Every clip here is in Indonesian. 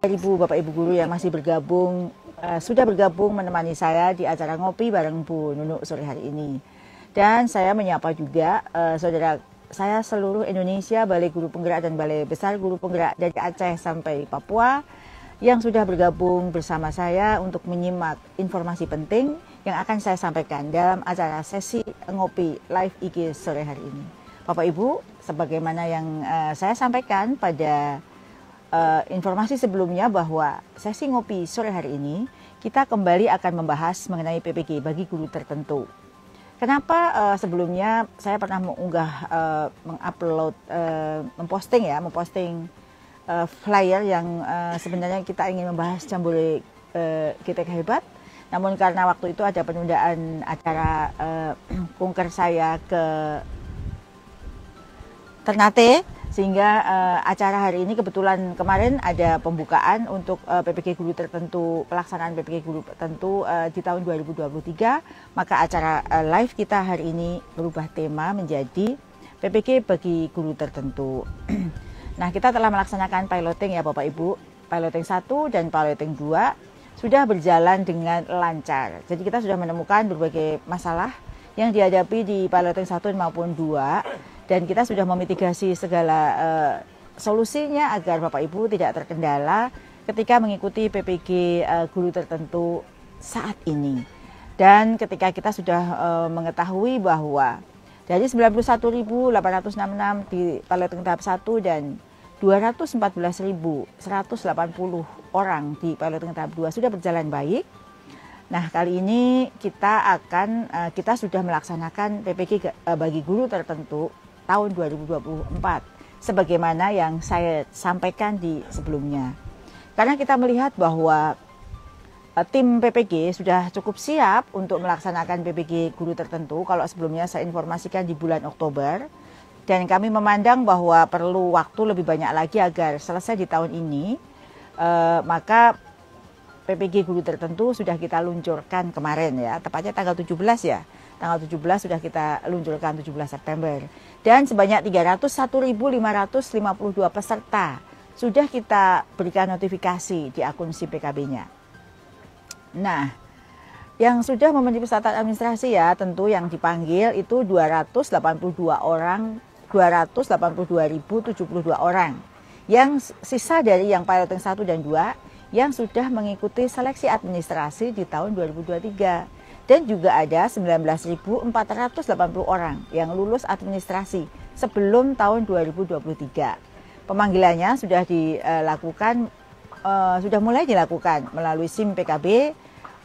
Ibu, Bapak Ibu guru yang masih bergabung, uh, sudah bergabung menemani saya di acara ngopi bareng Bu Nunuk sore hari ini. Dan saya menyapa juga uh, saudara saya seluruh Indonesia, Balai Guru Penggerak dan Balai Besar Guru Penggerak dari Aceh sampai Papua yang sudah bergabung bersama saya untuk menyimak informasi penting yang akan saya sampaikan dalam acara sesi ngopi live IG sore hari ini. Bapak Ibu, sebagaimana yang uh, saya sampaikan pada Eh, informasi sebelumnya bahwa sesi ngopi sore hari ini kita kembali akan membahas mengenai PPG bagi guru tertentu. Kenapa uh, sebelumnya saya pernah mengunggah, uh, mengupload, uh, memposting ya, memposting uh, flyer yang uh, sebenarnya kita ingin membahas jambore uh, kita hebat. Namun karena waktu itu ada penundaan acara uh, kunker saya ke Ternate, sehingga uh, acara hari ini kebetulan kemarin ada pembukaan untuk uh, eh, PPG guru tertentu pelaksanaan PPG guru tertentu uh, di tahun 2023 maka acara uh, live kita hari ini berubah tema menjadi PPG bagi guru tertentu. nah, kita telah melaksanakan piloting ya Bapak Ibu, piloting 1 dan piloting 2 sudah berjalan dengan lancar. Jadi kita sudah menemukan berbagai masalah yang dihadapi di piloting 1 maupun 2 dan kita sudah memitigasi segala uh, solusinya agar Bapak Ibu tidak terkendala ketika mengikuti PPG uh, eh, guru tertentu saat ini. Dan ketika kita sudah uh, mengetahui bahwa dari 91.866 di piloting tahap 1 dan 214.180 orang di piloting tahap 2 sudah berjalan baik. Nah, kali ini kita akan kita sudah melaksanakan PPG bagi guru tertentu tahun 2024 sebagaimana yang saya sampaikan di sebelumnya. Karena kita melihat bahwa eh, tim PPG sudah cukup siap untuk melaksanakan PPG guru tertentu kalau sebelumnya saya informasikan di bulan Oktober dan kami memandang bahwa perlu waktu lebih banyak lagi agar selesai di tahun ini eh, maka PPG guru tertentu sudah kita luncurkan kemarin ya tepatnya tanggal 17 ya tanggal 17 sudah kita luncurkan 17 September dan sebanyak 301.552 peserta sudah kita berikan notifikasi di akun si PKB-nya. Nah, yang sudah memenuhi persyaratan administrasi ya tentu yang dipanggil itu 282 orang 282.072 orang yang sisa dari yang piloting 1 dan 2 yang sudah mengikuti seleksi administrasi di tahun 2023 dan juga ada 19.480 orang yang lulus administrasi sebelum tahun 2023. Pemanggilannya sudah dilakukan eh, sudah mulai dilakukan melalui SIM PKB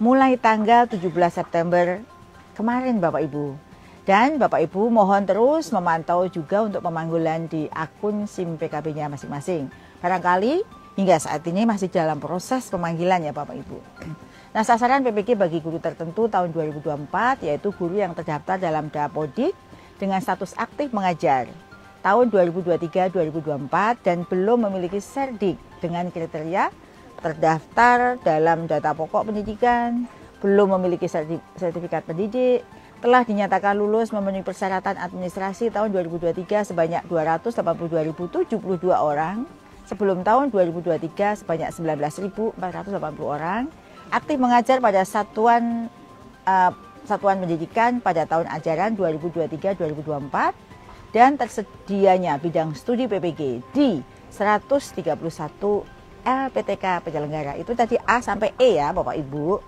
mulai tanggal 17 September kemarin Bapak Ibu. Dan Bapak Ibu mohon terus memantau juga untuk pemanggilan di akun SIM PKB-nya masing-masing. Barangkali hingga saat ini masih dalam proses pemanggilan ya Bapak Ibu. Nah, sasaran PPG bagi guru tertentu tahun 2024 yaitu guru yang terdaftar dalam Dapodik dengan status aktif mengajar tahun 2023-2024 dan belum memiliki serdik dengan kriteria terdaftar dalam data pokok pendidikan, belum memiliki sertifikat pendidik, telah dinyatakan lulus memenuhi persyaratan administrasi tahun 2023 sebanyak 282.072 orang, sebelum tahun 2023 sebanyak 19.480 orang, aktif mengajar pada satuan uh, satuan pendidikan pada tahun ajaran 2023-2024 dan tersedianya bidang studi PPG di 131 LPTK penyelenggara. Itu tadi A sampai E ya Bapak Ibu.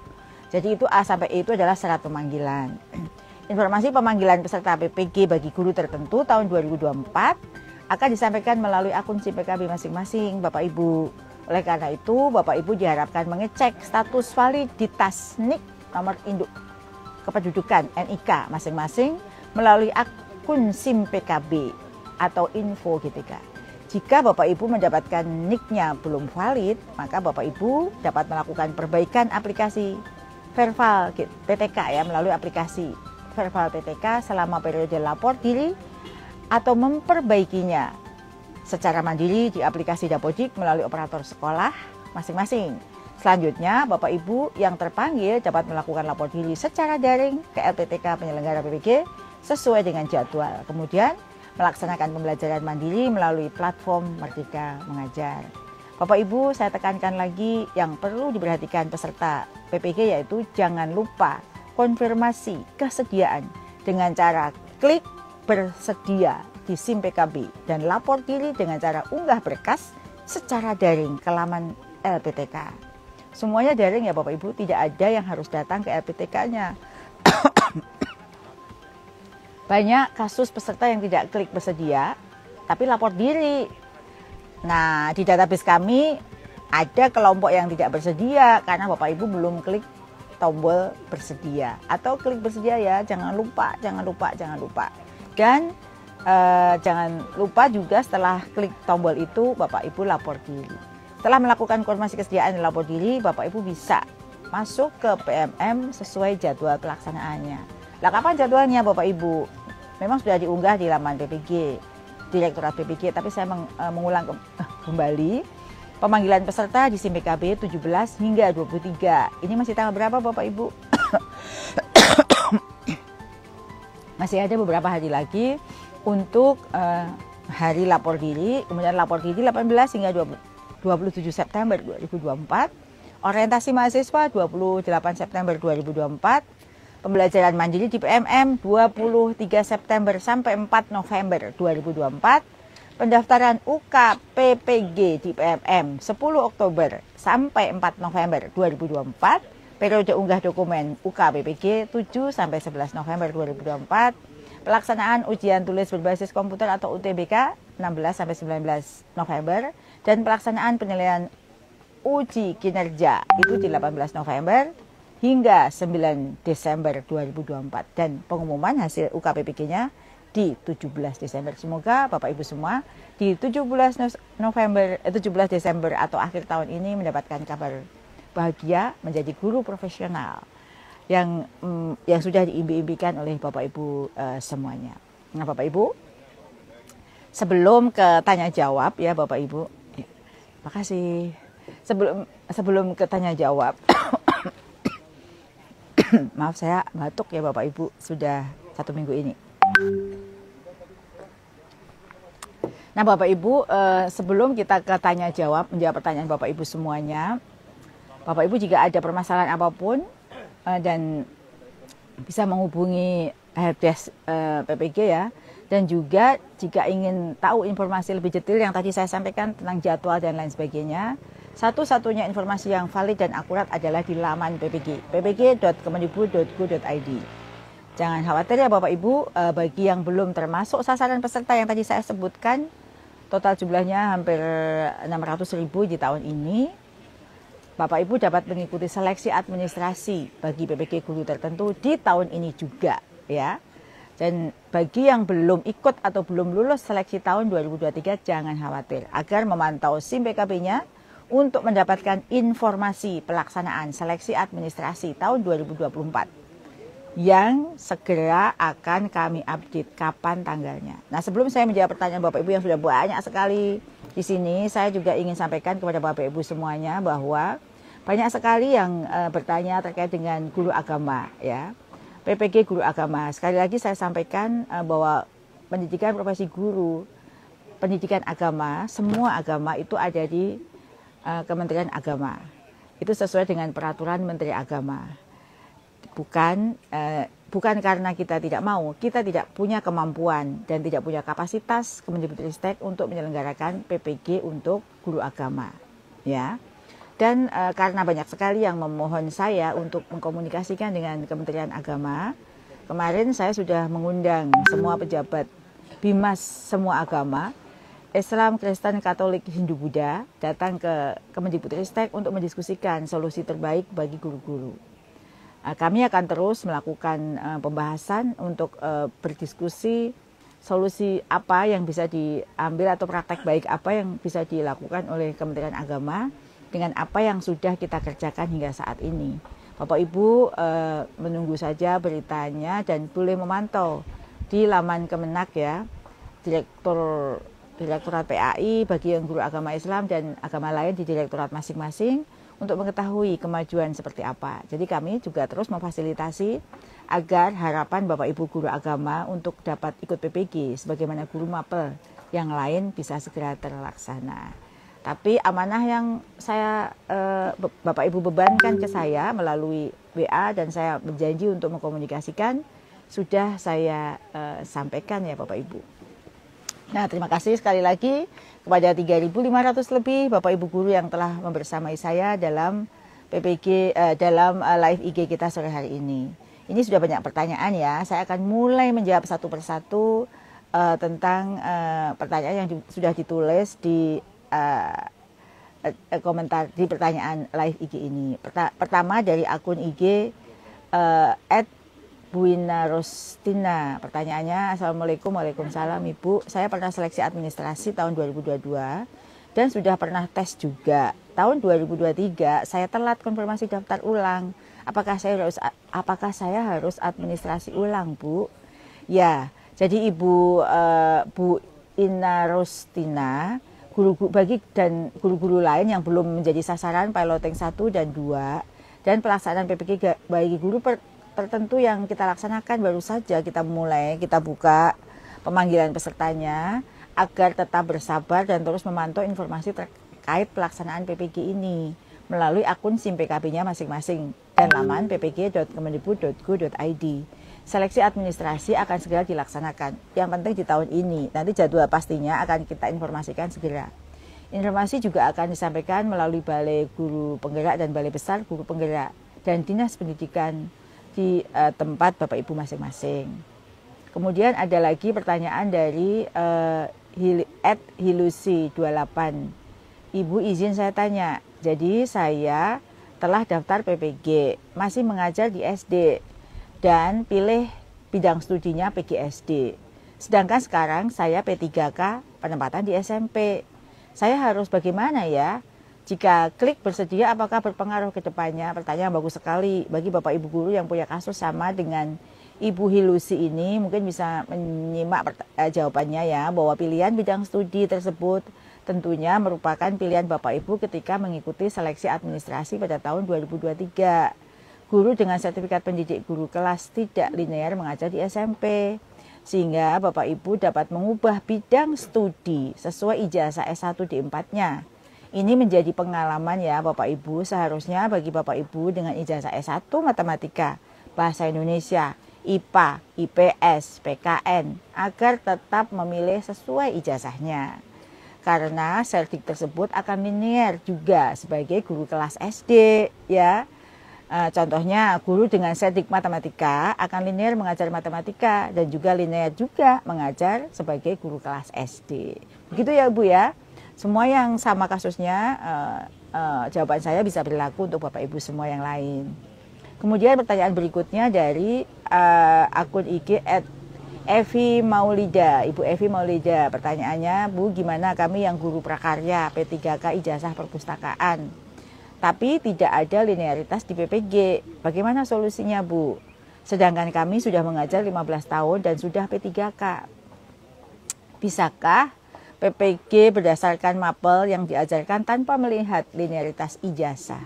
Jadi itu A sampai E itu adalah syarat pemanggilan. Informasi pemanggilan peserta PPG bagi guru tertentu tahun 2024 akan disampaikan melalui akun CPKB masing-masing Bapak Ibu. Oleh karena itu, Bapak Ibu diharapkan mengecek status validitas NIK nomor induk kependudukan NIK masing-masing melalui akun SIM PKB atau info GTK. Jika Bapak Ibu mendapatkan nicknya belum valid, maka Bapak Ibu dapat melakukan perbaikan aplikasi Verval PTK ya melalui aplikasi Verval PTK selama periode lapor diri atau memperbaikinya secara mandiri di aplikasi Dapodik melalui operator sekolah masing-masing. Selanjutnya, Bapak Ibu yang terpanggil dapat melakukan lapor diri secara daring ke LPTK penyelenggara PPG sesuai dengan jadwal. Kemudian, melaksanakan pembelajaran mandiri melalui platform Merdeka Mengajar. Bapak Ibu, saya tekankan lagi yang perlu diperhatikan peserta PPG yaitu jangan lupa konfirmasi kesediaan dengan cara klik bersedia di SIM PKB dan lapor diri dengan cara unggah berkas secara daring ke laman LPTK. Semuanya daring ya Bapak Ibu, tidak ada yang harus datang ke LPTK-nya. Banyak kasus peserta yang tidak klik bersedia, tapi lapor diri. Nah, di database kami ada kelompok yang tidak bersedia karena Bapak Ibu belum klik tombol bersedia atau klik bersedia ya jangan lupa jangan lupa jangan lupa dan eh, jangan lupa juga setelah klik tombol itu Bapak Ibu lapor diri. Setelah melakukan konfirmasi kesediaan dan lapor diri, Bapak Ibu bisa masuk ke PMM sesuai jadwal pelaksanaannya. Lah kapan jadwalnya Bapak Ibu? Memang sudah diunggah di laman PPG, Direktorat PPG, tapi saya meng, eh, mengulang ke, eh, kembali Pemanggilan peserta di SIMPKB 17 hingga 23. Ini masih tanggal berapa Bapak Ibu? masih ada beberapa hari lagi untuk uh, hari lapor diri, kemudian lapor diri 18 hingga 20, 27 September 2024, orientasi mahasiswa 28 September 2024, pembelajaran mandiri di PMM 23 September sampai 4 November 2024, pendaftaran UKPPG di PMM 10 Oktober sampai 4 November 2024, periode unggah dokumen UKPPG 7 sampai 11 November 2024, pelaksanaan ujian tulis berbasis komputer atau UTBK 16 sampai 19 November dan pelaksanaan penilaian uji kinerja itu di 18 November hingga 9 Desember 2024 dan pengumuman hasil UKPPG-nya di 17 Desember. Semoga Bapak Ibu semua di 17 November 17 eh, Desember atau akhir tahun ini mendapatkan kabar bahagia menjadi guru profesional yang mm, yang sudah diimbik imbikan oleh Bapak Ibu uh, semuanya. Nah, Bapak Ibu, sebelum ke tanya jawab ya Bapak Ibu. Ya, makasih. Sebelum sebelum ke tanya jawab. Maaf saya batuk ya Bapak Ibu sudah satu minggu ini. Nah Bapak Ibu eh, sebelum kita ke tanya jawab menjawab pertanyaan Bapak Ibu semuanya, Bapak Ibu jika ada permasalahan apapun Eh, dan bisa menghubungi helpdesk uh, PPG ya. Dan juga jika ingin tahu informasi lebih detail yang tadi saya sampaikan tentang jadwal dan lain sebagainya, satu-satunya informasi yang valid dan akurat adalah di laman PPG, ppg.kemendikbud.go.id. Jangan khawatir ya Bapak Ibu, uh, bagi yang belum termasuk sasaran peserta yang tadi saya sebutkan, total jumlahnya hampir 600 eh, ribu di tahun ini Bapak Ibu dapat mengikuti seleksi administrasi bagi PPG guru tertentu di tahun ini juga ya. Dan bagi yang belum ikut atau belum lulus seleksi tahun 2023 jangan khawatir agar memantau SIM PKB-nya untuk mendapatkan informasi pelaksanaan seleksi administrasi tahun 2024 yang segera akan kami update kapan tanggalnya. Nah, sebelum saya menjawab pertanyaan Bapak Ibu yang sudah banyak sekali di sini, saya juga ingin sampaikan kepada Bapak Ibu semuanya bahwa banyak sekali yang uh, bertanya terkait dengan guru agama ya. PPG guru agama. Sekali lagi saya sampaikan uh, bahwa pendidikan profesi guru, pendidikan agama, semua agama itu ada di uh, Kementerian Agama. Itu sesuai dengan peraturan Menteri Agama. Bukan uh, bukan karena kita tidak mau, kita tidak punya kemampuan dan tidak punya kapasitas Kemendikbudristek untuk menyelenggarakan PPG untuk guru agama. Ya. Dan e, karena banyak sekali yang memohon saya untuk mengkomunikasikan dengan Kementerian Agama, kemarin saya sudah mengundang semua pejabat Bimas semua agama, Islam, Kristen, Katolik, Hindu, Buddha datang ke Kemendikbudristek untuk mendiskusikan solusi terbaik bagi guru-guru. E, kami akan terus melakukan e, pembahasan untuk e, berdiskusi solusi apa yang bisa diambil atau praktek baik apa yang bisa dilakukan oleh Kementerian Agama dengan apa yang sudah kita kerjakan hingga saat ini. Bapak Ibu eh, menunggu saja beritanya dan boleh memantau di laman Kemenak ya, Direktur Direktorat PAI bagi yang guru agama Islam dan agama lain di direktorat masing-masing untuk mengetahui kemajuan seperti apa. Jadi kami juga terus memfasilitasi agar harapan Bapak Ibu guru agama untuk dapat ikut PPG sebagaimana guru mapel yang lain bisa segera terlaksana. Tapi amanah yang saya eh, Bapak Ibu bebankan ke saya melalui WA dan saya berjanji untuk mengkomunikasikan sudah saya eh, sampaikan ya Bapak Ibu. Nah, terima kasih sekali lagi kepada 3.500 lebih Bapak Ibu guru yang telah membersamai saya dalam PPG eh, dalam live IG kita sore hari ini. Ini sudah banyak pertanyaan ya. Saya akan mulai menjawab satu persatu uh, tentang uh, pertanyaan yang di, sudah ditulis di uh, uh, komentar di pertanyaan live IG ini. Pertama dari akun IG uh, at Buina Rostina. Pertanyaannya, Assalamualaikum, Waalaikumsalam Ibu. Saya pernah seleksi administrasi tahun 2022 dan sudah pernah tes juga. Tahun 2023 saya telat konfirmasi daftar ulang. Apakah saya harus apakah saya harus administrasi ulang, Bu? Ya, jadi Ibu uh, Bu Ina Rostina guru-guru bagi dan guru-guru lain yang belum menjadi sasaran piloting 1 dan 2 dan pelaksanaan PPG bagi guru per, tertentu yang kita laksanakan baru saja kita mulai kita buka pemanggilan pesertanya agar tetap bersabar dan terus memantau informasi terkait pelaksanaan PPG ini melalui akun SIM PKB-nya masing-masing dan hmm. laman ppg.kemendikbud.go.id seleksi administrasi akan segera dilaksanakan. Yang penting di tahun ini. Nanti jadwal pastinya akan kita informasikan segera. Informasi juga akan disampaikan melalui Balai Guru Penggerak dan Balai Besar Guru Penggerak dan Dinas Pendidikan di uh, tempat Bapak Ibu masing-masing. Kemudian ada lagi pertanyaan dari uh, at Hilusi 28. Ibu izin saya tanya. Jadi saya telah daftar PPG, masih mengajar di SD dan pilih bidang studinya PGSD. Sedangkan sekarang saya P3K penempatan di SMP. Saya harus bagaimana ya? Jika klik bersedia apakah berpengaruh ke depannya? Pertanyaan bagus sekali bagi Bapak Ibu guru yang punya kasus sama dengan Ibu Hilusi ini mungkin bisa menyimak eh, jawabannya ya bahwa pilihan bidang studi tersebut tentunya merupakan pilihan Bapak Ibu ketika mengikuti seleksi administrasi pada tahun 2023 Guru dengan sertifikat pendidik guru kelas tidak linear mengajar di SMP sehingga Bapak Ibu dapat mengubah bidang studi sesuai ijazah s 1 di empatnya. Ini menjadi pengalaman ya Bapak Ibu seharusnya bagi Bapak Ibu dengan ijazah S1 Matematika, Bahasa Indonesia, IPA, IPS, PKN agar tetap memilih sesuai ijazahnya. Karena sertifikat tersebut akan linear juga sebagai guru kelas SD ya. Eh, contohnya guru dengan sedik matematika akan linear mengajar matematika dan juga linear juga mengajar sebagai guru kelas SD. Begitu ya Bu ya. Semua yang sama kasusnya uh, uh, jawaban saya bisa berlaku untuk Bapak Ibu semua yang lain. Kemudian pertanyaan berikutnya dari uh, akun IG at Evi Maulida, Ibu Evi Maulida, pertanyaannya Bu gimana kami yang guru prakarya P3K ijazah perpustakaan tapi tidak ada linearitas di PPG. Bagaimana solusinya, Bu? Sedangkan kami sudah mengajar 15 tahun dan sudah P3K. Bisakah PPG berdasarkan mapel yang diajarkan tanpa melihat linearitas ijazah?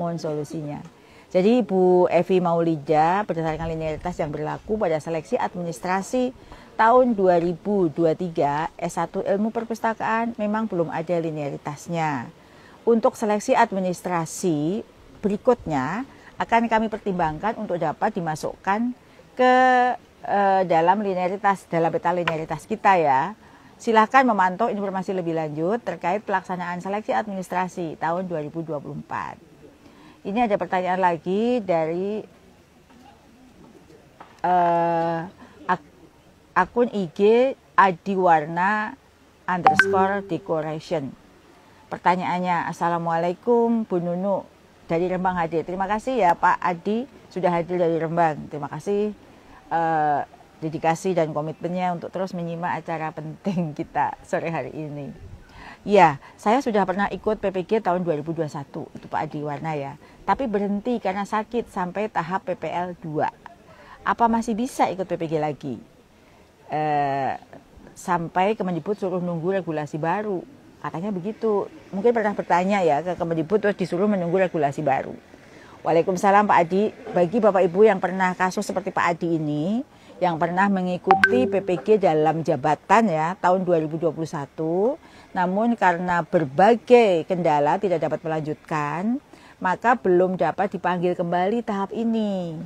Mohon solusinya. Jadi Ibu Evi Maulida berdasarkan linearitas yang berlaku pada seleksi administrasi tahun 2023 S1 Ilmu Perpustakaan memang belum ada linearitasnya. Untuk seleksi administrasi berikutnya akan kami pertimbangkan untuk dapat dimasukkan ke eh, dalam linearitas dalam peta linearitas kita ya. Silahkan memantau informasi lebih lanjut terkait pelaksanaan seleksi administrasi tahun 2024. Ini ada pertanyaan lagi dari eh, ak akun IG Adiwarna underscore decoration pertanyaannya. Assalamualaikum Bu Nunu dari Rembang hadir. Terima kasih ya Pak Adi sudah hadir dari Rembang. Terima kasih uh, dedikasi dan komitmennya untuk terus menyimak acara penting kita sore hari ini. Ya, saya sudah pernah ikut PPG tahun 2021, itu Pak Adi Warna ya. Tapi berhenti karena sakit sampai tahap PPL 2. Apa masih bisa ikut PPG lagi? Eh, sampai Kemendikbud suruh nunggu regulasi baru katanya begitu mungkin pernah bertanya ya ke Kemendikbud terus disuruh menunggu regulasi baru Waalaikumsalam Pak Adi bagi Bapak Ibu yang pernah kasus seperti Pak Adi ini yang pernah mengikuti PPG dalam jabatan ya tahun 2021 namun karena berbagai kendala tidak dapat melanjutkan maka belum dapat dipanggil kembali tahap ini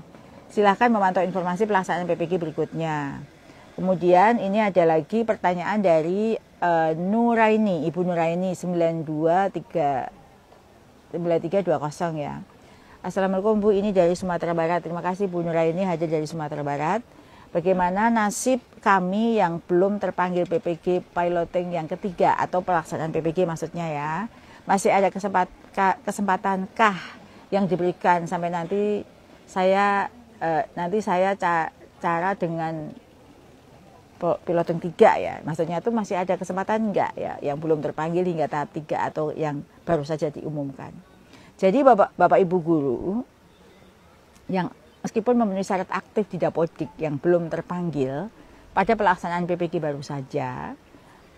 silahkan memantau informasi pelaksanaan PPG berikutnya Kemudian ini ada lagi pertanyaan dari uh, Nuraini, Ibu Nuraini 9320 ya. Assalamualaikum Bu, ini dari Sumatera Barat. Terima kasih Bu Nuraini hadir dari Sumatera Barat. Bagaimana nasib kami yang belum terpanggil PPG piloting yang ketiga atau pelaksanaan PPG maksudnya ya? Masih ada kesempat, kesempatankah yang diberikan sampai nanti saya eh, nanti saya cara dengan pilot yang tiga ya, maksudnya itu masih ada kesempatan enggak ya, yang belum terpanggil hingga tahap tiga atau yang baru saja diumumkan. Jadi bapak bapak ibu guru yang meskipun memenuhi syarat aktif di dapodik yang belum terpanggil pada pelaksanaan PPG baru saja,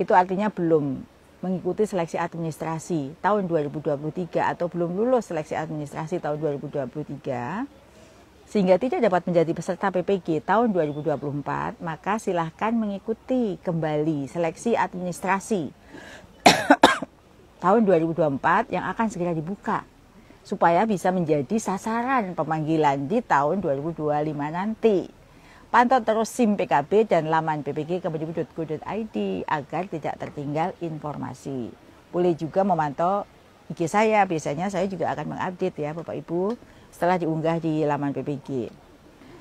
itu artinya belum mengikuti seleksi administrasi tahun 2023 atau belum lulus seleksi administrasi tahun 2023 sehingga tidak dapat menjadi peserta PPG tahun 2024, maka silahkan mengikuti kembali seleksi administrasi tahun 2024 yang akan segera dibuka supaya bisa menjadi sasaran pemanggilan di tahun 2025 nanti. Pantau terus SIM PKB dan laman PPG kemendikbud.go.id agar tidak tertinggal informasi. Boleh juga memantau IG saya, biasanya saya juga akan mengupdate ya Bapak Ibu setelah diunggah di laman PPG.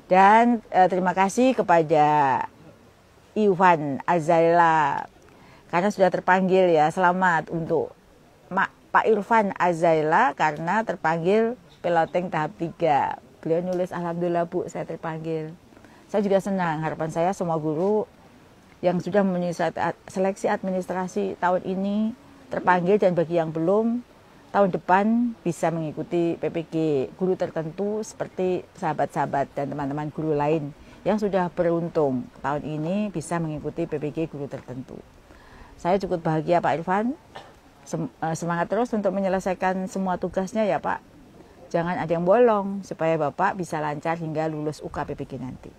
Dan eh, terima kasih kepada Iwan Azaila karena sudah terpanggil ya. Selamat untuk Ma, Pak Irfan Azaila karena terpanggil peloteng tahap 3. Beliau nulis alhamdulillah Bu, saya terpanggil. Saya juga senang. Harapan saya semua guru yang sudah menyelesaikan seleksi administrasi tahun ini terpanggil dan bagi yang belum tahun depan bisa mengikuti PPG guru tertentu seperti sahabat-sahabat dan teman-teman guru lain yang sudah beruntung tahun ini bisa mengikuti PPG guru tertentu. Saya cukup bahagia Pak Irfan, eh, semangat terus untuk menyelesaikan semua tugasnya ya Pak. Jangan ada yang bolong supaya Bapak bisa lancar hingga lulus UKPPG nanti.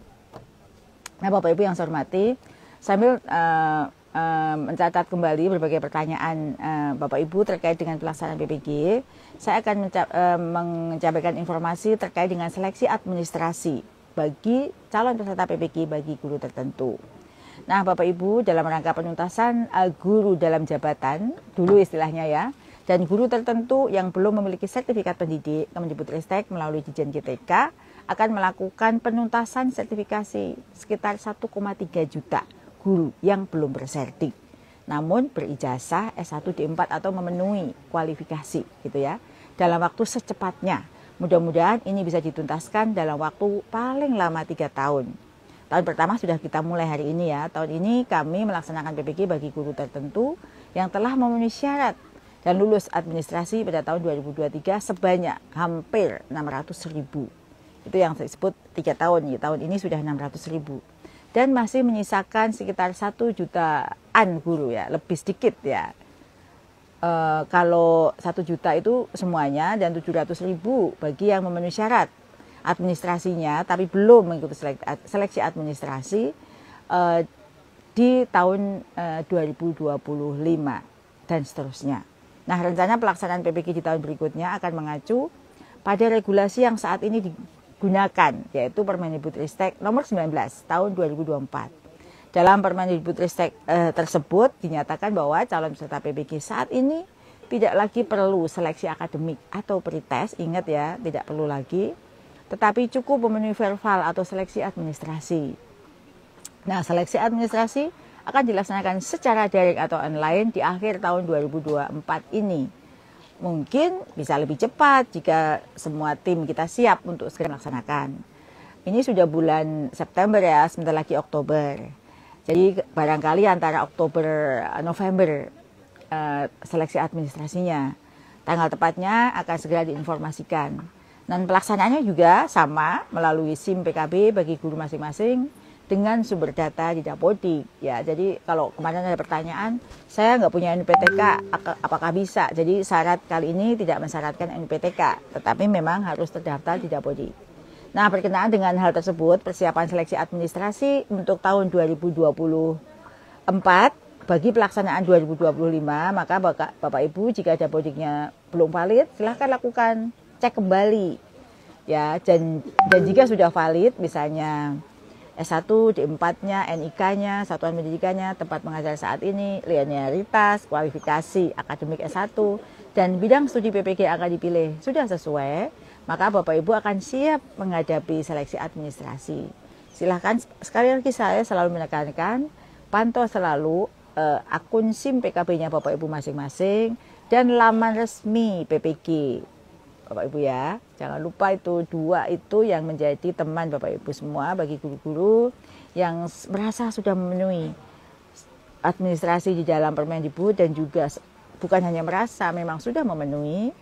Nah Bapak Ibu yang saya hormati, sambil uh, Eh, mencatat kembali berbagai pertanyaan eh, Bapak Ibu terkait dengan pelaksanaan PPG, Saya akan mencapai eh, informasi terkait dengan seleksi administrasi bagi calon peserta PPG bagi guru tertentu. Nah, Bapak Ibu, dalam rangka penuntasan guru dalam jabatan, dulu istilahnya ya, dan guru tertentu yang belum memiliki sertifikat pendidik Ristek melalui Dijen GTK akan melakukan penuntasan sertifikasi sekitar 1,3 juta guru yang belum berserdik namun berijazah S1 D4 atau memenuhi kualifikasi gitu ya dalam waktu secepatnya. Mudah-mudahan ini bisa dituntaskan dalam waktu paling lama tiga tahun. Tahun pertama sudah kita mulai hari ini ya. Tahun ini kami melaksanakan PPG bagi guru tertentu yang telah memenuhi syarat dan lulus administrasi pada tahun 2023 sebanyak hampir 600 ribu. Itu yang saya sebut tiga tahun, ya. tahun ini sudah 600 ribu dan masih menyisakan sekitar satu jutaan guru ya, lebih sedikit ya. E, kalau satu juta itu semuanya dan tujuh ratus ribu bagi yang memenuhi syarat administrasinya, tapi belum mengikuti seleksi administrasi e, di tahun e, eh, 2025 dan seterusnya. Nah, rencana pelaksanaan PPG di tahun berikutnya akan mengacu pada regulasi yang saat ini gunakan yaitu Permendikbudristek nomor 19 tahun 2024. Dalam Permendikbudristek eh, tersebut dinyatakan bahwa calon peserta PBG saat ini tidak lagi perlu seleksi akademik atau pretest, ingat ya, tidak perlu lagi, tetapi cukup memenuhi verbal atau seleksi administrasi. Nah, seleksi administrasi akan dilaksanakan secara daring atau online di akhir tahun 2024 ini mungkin bisa lebih cepat jika semua tim kita siap untuk segera melaksanakan. Ini sudah bulan September ya, sebentar lagi Oktober. Jadi barangkali antara Oktober eh, November uh, seleksi administrasinya. Tanggal tepatnya akan segera diinformasikan. Dan pelaksanaannya juga sama melalui SIM PKB bagi guru masing-masing dengan sumber data di Dapodik ya jadi kalau kemarin ada pertanyaan saya nggak punya NPTK apakah bisa jadi syarat kali ini tidak mensyaratkan NPTK tetapi memang harus terdaftar di Dapodik nah berkenaan dengan hal tersebut persiapan seleksi administrasi untuk tahun 2024 bagi pelaksanaan 2025 maka Bapak, Bapak Ibu jika Dapodiknya belum valid silahkan lakukan cek kembali ya dan, dan jika sudah valid misalnya S1, D4-nya, NIK-nya, satuan pendidikannya, tempat mengajar saat ini, linearitas, kualifikasi, akademik S1, dan bidang studi PPG akan dipilih sudah sesuai, maka Bapak Ibu akan siap menghadapi seleksi administrasi. Silahkan, sekali lagi saya selalu menekankan, pantau selalu eh, akun SIM PKB-nya Bapak Ibu masing-masing, dan laman resmi PPG. Bapak Ibu ya, Jangan lupa itu dua itu yang menjadi teman Bapak Ibu semua bagi guru-guru yang merasa sudah memenuhi administrasi di dalam Permendikbud dan juga bukan hanya merasa memang sudah memenuhi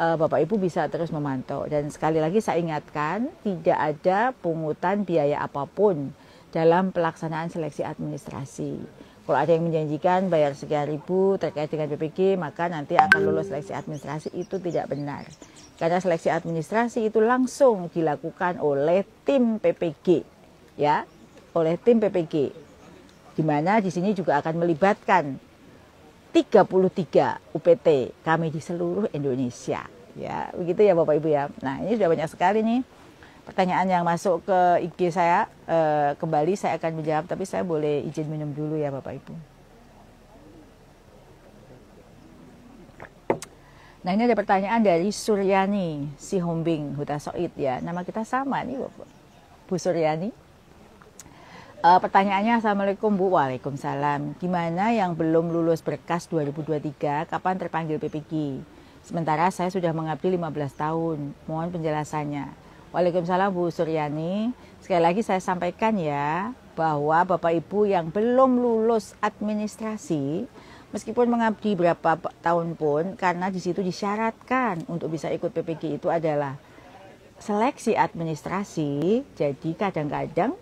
eh, Bapak Ibu bisa terus memantau dan sekali lagi saya ingatkan tidak ada pungutan biaya apapun dalam pelaksanaan seleksi administrasi kalau ada yang menjanjikan bayar sekian ribu terkait dengan PPG maka nanti akan lulus seleksi administrasi itu tidak benar karena seleksi administrasi itu langsung dilakukan oleh tim PPG ya oleh tim PPG di mana di sini juga akan melibatkan 33 UPT kami di seluruh Indonesia ya begitu ya Bapak Ibu ya nah ini sudah banyak sekali nih pertanyaan yang masuk ke IG saya uh, eh, kembali saya akan menjawab tapi saya boleh izin minum dulu ya Bapak Ibu. Nah ini ada pertanyaan dari Suryani si Hombing Huta Soit ya nama kita sama nih Bapak Bu Suryani. Uh, pertanyaannya Assalamualaikum Bu Waalaikumsalam Gimana yang belum lulus berkas 2023 Kapan terpanggil PPG Sementara saya sudah mengabdi 15 tahun Mohon penjelasannya Waalaikumsalam Bu Suryani. Sekali lagi saya sampaikan ya bahwa Bapak Ibu yang belum lulus administrasi meskipun mengabdi berapa tahun pun karena di situ disyaratkan untuk bisa ikut PPG itu adalah seleksi administrasi. Jadi kadang-kadang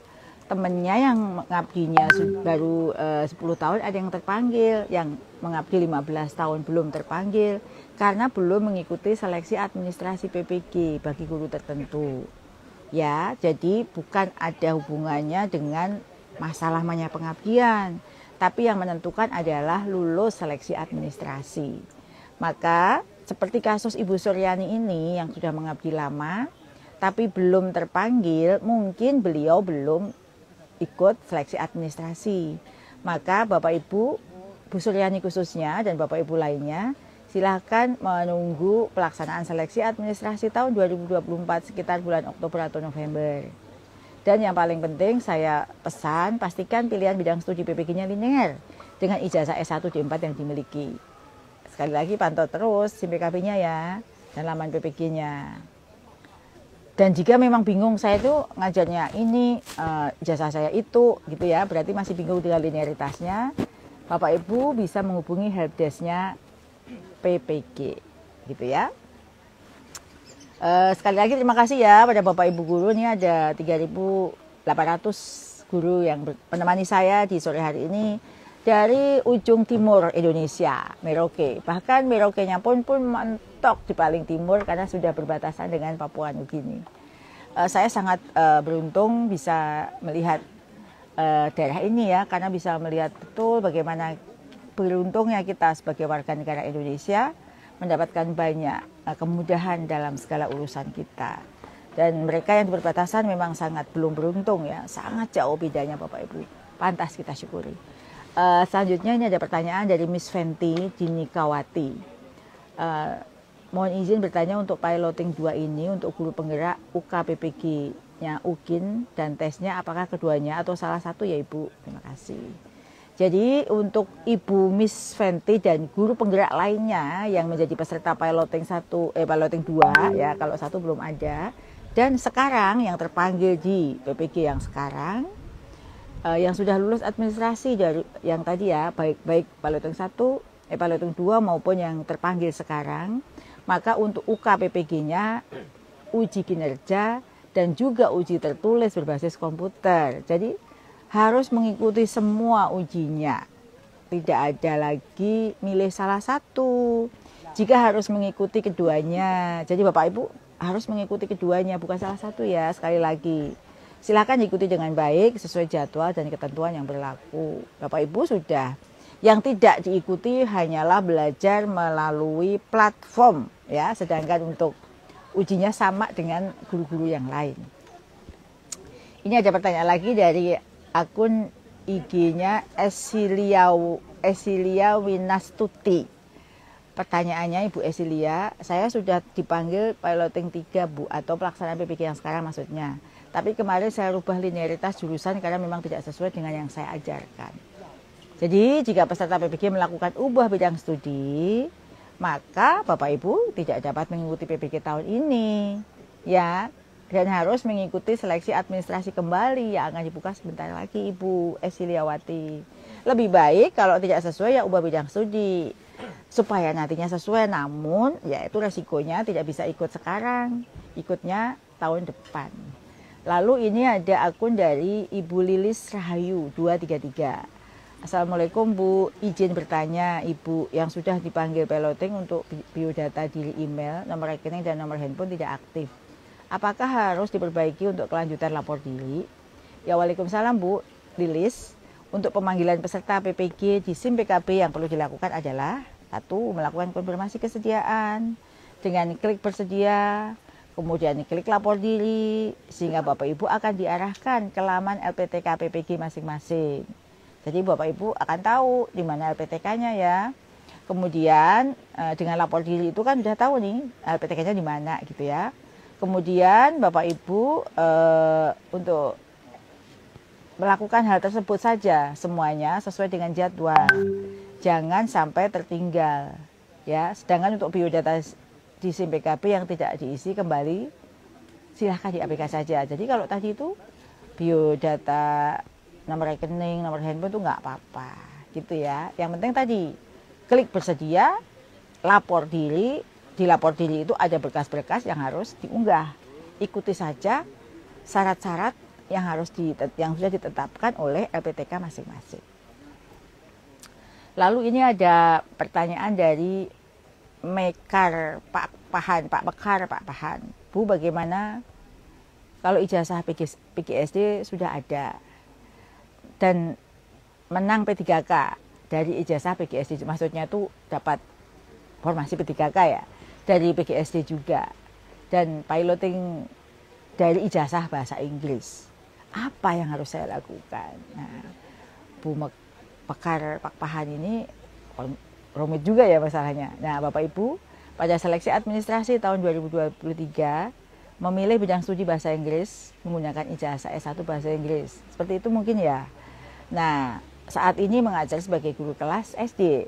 temennya yang mengabdinya hmm. baru eh, uh, 10 tahun ada yang terpanggil, yang mengabdi 15 tahun belum terpanggil karena belum mengikuti seleksi administrasi PPG bagi guru tertentu. Ya, jadi bukan ada hubungannya dengan masalah pengabdian, tapi yang menentukan adalah lulus seleksi administrasi. Maka seperti kasus Ibu Suryani ini yang sudah mengabdi lama, tapi belum terpanggil, mungkin beliau belum ikut seleksi administrasi. Maka Bapak Ibu, Bu Suryani khususnya dan Bapak Ibu lainnya, silahkan menunggu pelaksanaan seleksi administrasi tahun 2024 sekitar bulan Oktober atau November. Dan yang paling penting saya pesan, pastikan pilihan bidang studi PPG-nya linear dengan ijazah S1 D4 yang dimiliki. Sekali lagi pantau terus SIM nya ya dan laman PPG-nya dan jika memang bingung saya itu ngajarnya ini uh, jasa saya itu gitu ya berarti masih bingung dengan linearitasnya Bapak Ibu bisa menghubungi helpdesknya PPG gitu ya uh, sekali lagi terima kasih ya pada Bapak Ibu guru ini ada 3.800 guru yang menemani saya di sore hari ini dari ujung timur Indonesia, Merauke. Bahkan Merauke-nya pun pun mentok di paling timur karena sudah berbatasan dengan Papua Nugini. Uh, eh, saya sangat uh, beruntung bisa melihat uh, daerah ini ya, karena bisa melihat betul bagaimana beruntungnya kita sebagai warga negara Indonesia mendapatkan banyak uh, kemudahan dalam segala urusan kita. Dan mereka yang berbatasan memang sangat belum beruntung ya, sangat jauh bedanya Bapak Ibu. Pantas kita syukuri. Uh, selanjutnya ini ada pertanyaan dari Miss Fenty Jinikawati. Uh, mohon izin bertanya untuk piloting 2 ini untuk guru penggerak UKPPG-nya UKIN dan tesnya apakah keduanya atau salah satu ya Ibu? Terima kasih. Jadi untuk Ibu Miss Fenty dan guru penggerak lainnya yang menjadi peserta piloting 1 eh piloting 2 ya kalau satu belum ada dan sekarang yang terpanggil di PPG yang sekarang uh, yang sudah lulus administrasi yang tadi ya baik baik baloteng satu, eh baloteng dua maupun yang terpanggil sekarang maka untuk ukppg nya uji kinerja dan juga uji tertulis berbasis komputer. Jadi harus mengikuti semua ujinya. Tidak ada lagi milih salah satu. Jika harus mengikuti keduanya. Jadi Bapak Ibu harus mengikuti keduanya, bukan salah satu ya sekali lagi silahkan ikuti dengan baik sesuai jadwal dan ketentuan yang berlaku. Bapak Ibu sudah. Yang tidak diikuti hanyalah belajar melalui platform ya, sedangkan untuk ujinya sama dengan guru-guru yang lain. Ini ada pertanyaan lagi dari akun IG-nya Esilia Esilia Winastuti. Pertanyaannya Ibu Esilia, saya sudah dipanggil piloting 3 Bu atau pelaksanaan PPK yang sekarang maksudnya tapi kemarin saya rubah linearitas jurusan karena memang tidak sesuai dengan yang saya ajarkan. Jadi jika peserta PPG melakukan ubah bidang studi, maka Bapak Ibu tidak dapat mengikuti PPG tahun ini. Ya, dan harus mengikuti seleksi administrasi kembali yang akan dibuka sebentar lagi Ibu Esiliawati. Lebih baik kalau tidak sesuai ya ubah bidang studi supaya nantinya sesuai namun ya itu resikonya tidak bisa ikut sekarang, ikutnya tahun depan. Lalu ini ada akun dari Ibu Lilis Rahayu 233. Assalamualaikum Bu, izin bertanya Ibu yang sudah dipanggil peloting untuk biodata diri email, nomor rekening dan nomor handphone tidak aktif. Apakah harus diperbaiki untuk kelanjutan lapor diri? Ya Waalaikumsalam Bu, Lilis. Untuk pemanggilan peserta PPG di SIM PKB yang perlu dilakukan adalah satu Melakukan konfirmasi kesediaan dengan klik bersedia, kemudian klik lapor diri sehingga Bapak Ibu akan diarahkan ke laman LPTK PPG masing-masing. Jadi Bapak Ibu akan tahu di mana LPTK-nya ya. Kemudian eh, dengan lapor diri itu kan sudah tahu nih LPTK-nya di mana gitu ya. Kemudian Bapak Ibu eh, untuk melakukan hal tersebut saja semuanya sesuai dengan jadwal. Jangan sampai tertinggal ya. Sedangkan untuk biodata di SIM PKB yang tidak diisi kembali silahkan di APK saja. Jadi kalau tadi itu biodata nomor rekening, nomor handphone itu nggak apa-apa gitu ya. Yang penting tadi klik bersedia, lapor diri, di lapor diri itu ada berkas-berkas yang harus diunggah. Ikuti saja syarat-syarat yang harus di, yang sudah ditetapkan oleh LPTK masing-masing. Lalu ini ada pertanyaan dari Mekar Pak Pahan, Pak Mekar, Pak Pahan. Bu bagaimana kalau ijazah PGSD sudah ada dan menang P3K dari ijazah PGSD maksudnya itu dapat formasi P3K ya dari PGSD juga dan piloting dari ijazah bahasa Inggris apa yang harus saya lakukan nah, Bu Mekar Pak Pahan ini rumit juga ya masalahnya. Nah, Bapak Ibu, pada seleksi administrasi tahun 2023 memilih bidang studi bahasa Inggris menggunakan ijazah S1 bahasa Inggris. Seperti itu mungkin ya. Nah, saat ini mengajar sebagai guru kelas SD.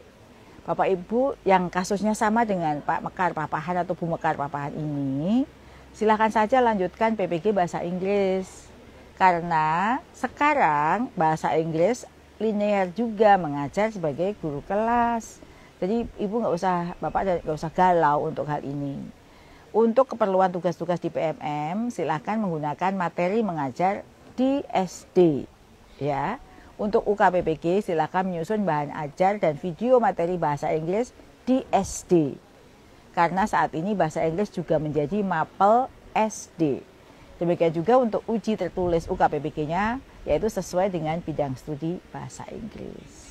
Bapak Ibu yang kasusnya sama dengan Pak Mekar Papahan atau Bu Mekar Papahan ini, silakan saja lanjutkan PPG bahasa Inggris. Karena sekarang bahasa Inggris linear juga mengajar sebagai guru kelas. Jadi ibu nggak usah, bapak nggak usah galau untuk hal ini. Untuk keperluan tugas-tugas di PMM, silahkan menggunakan materi mengajar di SD. Ya, untuk UKPPG silahkan menyusun bahan ajar dan video materi bahasa Inggris di SD. Karena saat ini bahasa Inggris juga menjadi mapel SD. Demikian juga untuk uji tertulis UKPPG-nya, yaitu sesuai dengan bidang studi bahasa Inggris.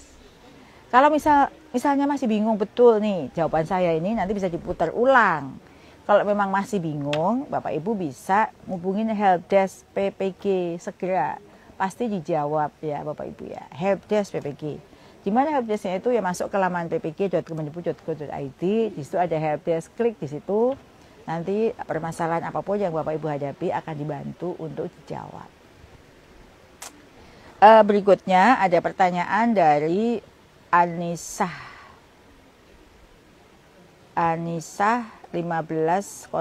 Kalau misal misalnya masih bingung betul nih jawaban saya ini nanti bisa diputar ulang. Kalau memang masih bingung, Bapak Ibu bisa hubungin helpdesk PPG segera. Pasti dijawab ya Bapak Ibu ya. Helpdesk PPG. Di mana helpdesknya itu ya masuk ke laman ppg.kementerian.go.id. Di situ ada helpdesk, klik di situ. Nanti permasalahan apapun yang Bapak Ibu hadapi akan dibantu untuk dijawab. Eh, berikutnya ada pertanyaan dari Anissa Anissa 150292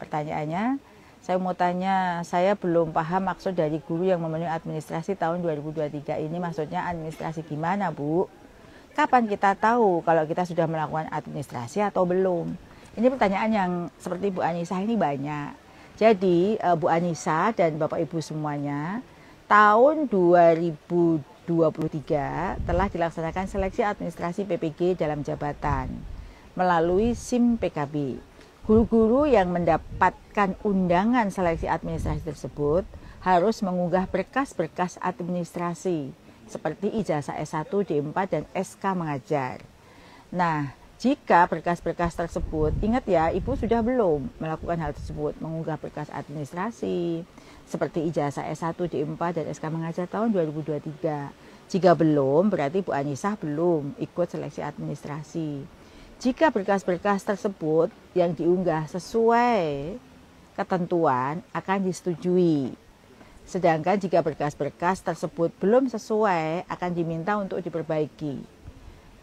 pertanyaannya saya mau tanya saya belum paham maksud dari guru yang memenuhi administrasi tahun 2023 ini maksudnya administrasi gimana Bu kapan kita tahu kalau kita sudah melakukan administrasi atau belum ini pertanyaan yang seperti Bu Anissa ini banyak jadi eh, Bu Anissa dan Bapak Ibu semuanya tahun 2000 23 telah dilaksanakan seleksi administrasi PPG dalam jabatan melalui SIM PKB. Guru-guru yang mendapatkan undangan seleksi administrasi tersebut harus mengunggah berkas-berkas administrasi seperti ijazah S1, D4, dan SK mengajar. Nah, jika berkas-berkas tersebut, ingat ya, Ibu sudah belum melakukan hal tersebut, mengunggah berkas administrasi seperti ijazah S1, D4 dan SK mengajar tahun 2023. Jika belum, berarti Bu Anisah belum ikut seleksi administrasi. Jika berkas-berkas tersebut yang diunggah sesuai ketentuan akan disetujui. Sedangkan jika berkas-berkas tersebut belum sesuai akan diminta untuk diperbaiki.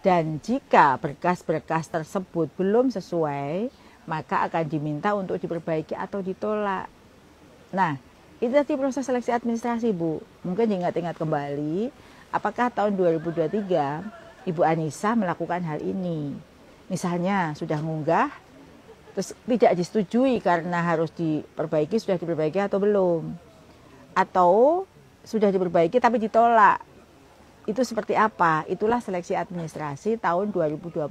Dan jika berkas-berkas tersebut belum sesuai, maka akan diminta untuk diperbaiki atau ditolak. Nah, itu tadi proses seleksi administrasi, Bu. Mungkin ingat-ingat kembali, apakah tahun 2023 Ibu Anissa melakukan hal ini? Misalnya sudah ngunggah, terus tidak disetujui karena harus diperbaiki, sudah diperbaiki atau belum? Atau sudah diperbaiki tapi ditolak itu seperti apa? Itulah seleksi administrasi tahun 2023.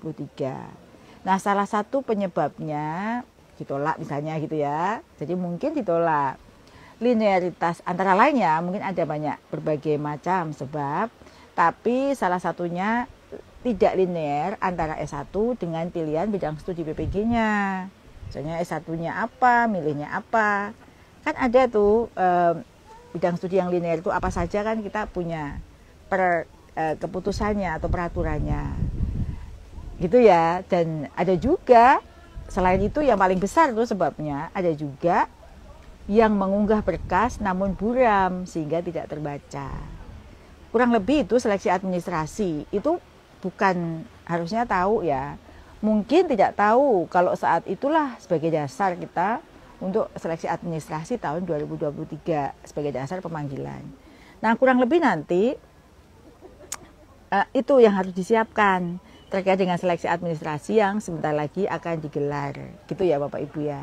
Nah, salah satu penyebabnya ditolak misalnya gitu ya. Jadi mungkin ditolak. Linearitas antara lainnya mungkin ada banyak berbagai macam sebab, tapi salah satunya tidak linear antara S1 dengan pilihan bidang studi PPG-nya. Misalnya S1-nya apa, milihnya apa. Kan ada tuh eh, bidang studi yang linear itu apa saja kan kita punya per uh, keputusannya atau peraturannya gitu ya dan ada juga selain itu yang paling besar tuh sebabnya ada juga yang mengunggah berkas namun buram sehingga tidak terbaca kurang lebih itu seleksi administrasi itu bukan harusnya tahu ya mungkin tidak tahu kalau saat itulah sebagai dasar kita untuk seleksi administrasi tahun 2023 sebagai dasar pemanggilan. Nah, kurang lebih nanti Eh, itu yang harus disiapkan terkait dengan seleksi administrasi yang sebentar lagi akan digelar gitu ya Bapak Ibu ya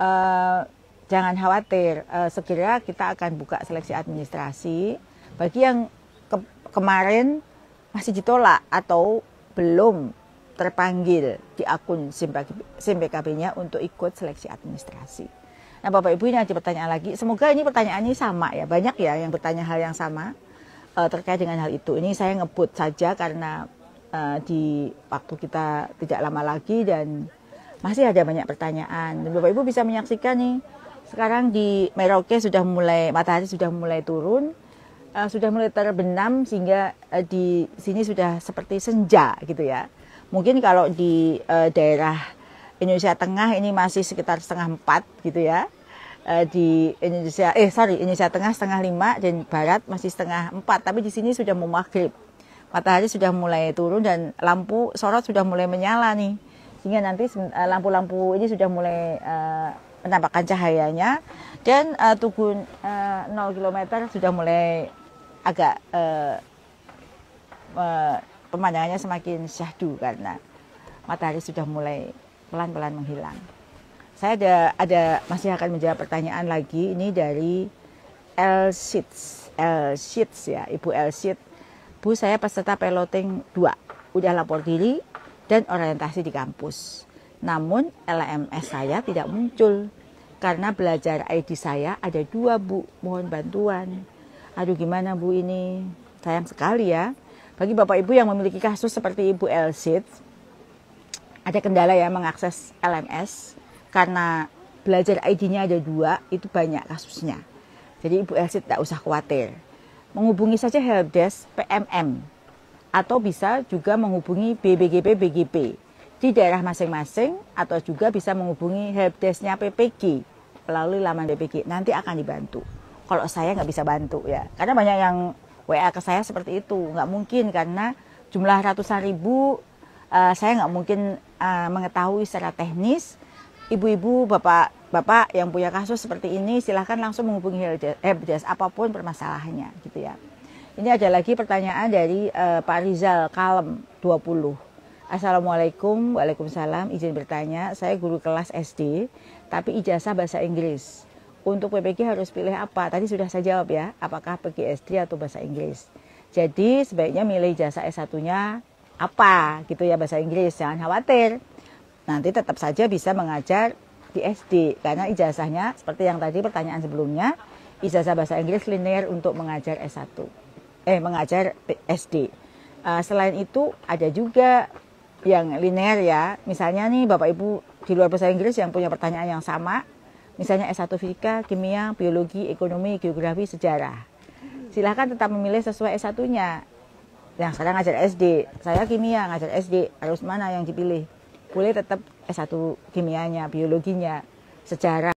uh, jangan khawatir uh, segera kita akan buka seleksi administrasi bagi yang ke kemarin masih ditolak atau belum terpanggil di akun SIM PKB-nya untuk ikut seleksi administrasi. Nah Bapak Ibu ini ada pertanyaan lagi, semoga ini pertanyaannya sama ya, banyak ya yang bertanya hal yang sama uh, terkait dengan hal itu. Ini saya ngebut saja karena uh, di waktu kita tidak lama lagi dan masih ada banyak pertanyaan. Dan Bapak Ibu bisa menyaksikan nih sekarang di Merauke sudah mulai matahari sudah mulai turun, uh, sudah mulai terbenam sehingga uh, di sini sudah seperti senja gitu ya. Mungkin kalau di uh, daerah Indonesia Tengah ini masih sekitar setengah empat gitu ya uh, di Indonesia eh sorry Indonesia Tengah setengah lima dan Barat masih setengah empat tapi di sini sudah mau maghrib matahari sudah mulai turun dan lampu sorot sudah mulai menyala nih sehingga nanti eh, lampu-lampu ini sudah mulai uh, eh, menampakkan cahayanya dan uh, tugu uh, 0 km sudah mulai agak uh, uh, pemandangannya semakin syahdu karena matahari sudah mulai pelan-pelan menghilang. Saya ada ada masih akan menjawab pertanyaan lagi ini dari L Sheets, L Sheets ya, Ibu L Sheets. Bu saya peserta peloting 2, udah lapor diri dan orientasi di kampus. Namun LMS saya tidak muncul karena belajar ID saya ada dua bu, mohon bantuan. Aduh gimana bu ini, sayang sekali ya. Bagi bapak ibu yang memiliki kasus seperti ibu Elsit, ada kendala ya mengakses LMS karena belajar ID-nya ada dua, itu banyak kasusnya. Jadi Ibu Elsie tidak usah khawatir. Menghubungi saja helpdesk PMM atau bisa juga menghubungi BBGP BGP di daerah masing-masing atau juga bisa menghubungi helpdesknya PPG melalui laman BPG nanti akan dibantu kalau saya nggak bisa bantu ya karena banyak yang WA ke saya seperti itu nggak mungkin karena jumlah ratusan ribu uh, saya nggak mungkin uh, mengetahui secara teknis ibu-ibu, bapak, bapak yang punya kasus seperti ini silahkan langsung menghubungi helpdesk apapun permasalahannya gitu ya. Ini ada lagi pertanyaan dari uh, Pak Rizal Kalem 20. Assalamualaikum, Waalaikumsalam. Izin bertanya, saya guru kelas SD tapi ijazah bahasa Inggris. Untuk PPG harus pilih apa? Tadi sudah saya jawab ya, apakah PGSD atau bahasa Inggris. Jadi sebaiknya milih ijazah S1-nya apa gitu ya bahasa Inggris, jangan khawatir nanti tetap saja bisa mengajar di SD karena ijazahnya seperti yang tadi pertanyaan sebelumnya ijazah bahasa Inggris linear untuk mengajar S1 eh mengajar SD uh, eh, selain itu ada juga yang linear ya misalnya nih Bapak Ibu di luar bahasa Inggris yang punya pertanyaan yang sama misalnya S1 Fisika, Kimia, Biologi, Ekonomi, Geografi, Sejarah silahkan tetap memilih sesuai S1 nya yang sekarang ngajar SD saya Kimia ngajar SD harus mana yang dipilih boleh tetap S1 kimianya, biologinya, sejarah.